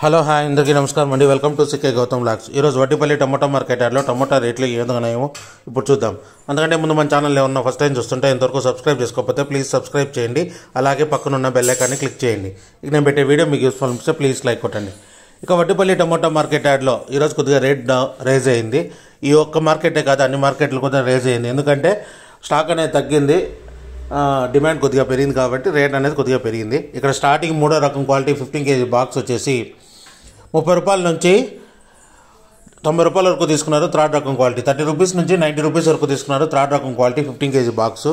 hello hi అందరికీ నమస్కారం అండి వెల్కమ్ టు సిక్కే గౌతమ్ లాక్స్ ఈరోజు వడ్డీపల్లి టమోటా యాడ్లో టమాటా రేట్లు ఏ విధంగా ఇప్పుడు చూద్దాం అందుకంటే ముందు మన ఛానల్ ఏమన్నా ఫస్ట్ టైం చూస్తుంటే ఇంతవరకు సబ్స్క్రైబ్ చేసుకోకపోతే ప్లీజ్ సబ్స్క్రైబ్ చేయండి అలాగే పక్కనున్న బెల్లైకాన్ని క్లిక్ చేయండి ఇక నేను పెట్టే వీడియో మీకు యూస్ఫుల్ ఉంటే ప్లీజ్ లైక్ కొట్టండి ఇక వడ్డీపల్లి టమాటో మార్కెట్ యార్డ్లో ఈరోజు కొద్దిగా రేట్ రేజ్ అయింది ఈ ఒక్క మార్కెటే కాదు అన్ని మార్కెట్లు కూడా రేజ్ అయింది ఎందుకంటే స్టాక్ అనేది తగ్గింది డిమాండ్ కొద్దిగా పెరిగింది కాబట్టి రేట్ అనేది కొద్దిగా పెరిగింది ఇక్కడ స్టార్టింగ్ మూడో రకం క్వాలిటీ ఫిఫ్టీన్ కేజీ బాక్స్ వచ్చేసి ముప్పై రూపాయల నుంచి తొంభై రూపాయల వరకు తీసుకున్నారు థర్డ్ రకం క్వాలిటీ థర్టీ రూపీస్ నుంచి నైంటీ రూపీస్ వరకు తీసుకున్నారు థర్డ్ రకం క్వాలిటీ ఫిఫ్టీన్ కేజీ బాక్స్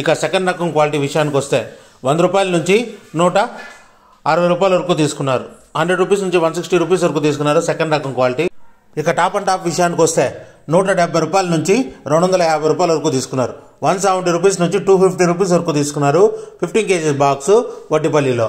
ఇక సెకండ్ రకం క్వాలిటీ విషయానికి వస్తే వంద రూపాయల నుంచి నూట అరవై రూపాయల వరకు తీసుకున్నారు హండ్రెడ్ రూపీస్ నుంచి వన్ సిక్స్టీ రూపీస్ వరకు తీసుకున్నారు సెకండ్ రకం క్వాలిటీ ఇక టాప్ అండ్ టాప్ విషయానికి వస్తే నూట డెబ్బై రూపాయల నుంచి రెండు వందల యాభై రూపాయల వరకు తీసుకున్నారు వన్ సెవెంటీ రూపీస్ నుంచి టూ ఫిఫ్టీ రూపీస్ వరకు తీసుకున్నారు ఫిఫ్టీన్ కేజీస్ బాక్సు వడ్డీపల్లిలో